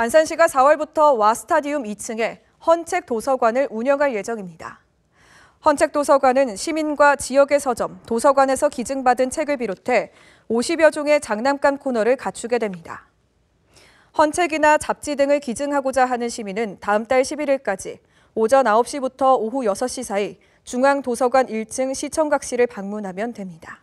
안산시가 4월부터 와스타디움 2층에 헌책 도서관을 운영할 예정입니다. 헌책 도서관은 시민과 지역의 서점, 도서관에서 기증받은 책을 비롯해 50여 종의 장난감 코너를 갖추게 됩니다. 헌책이나 잡지 등을 기증하고자 하는 시민은 다음 달 11일까지 오전 9시부터 오후 6시 사이 중앙도서관 1층 시청각실을 방문하면 됩니다.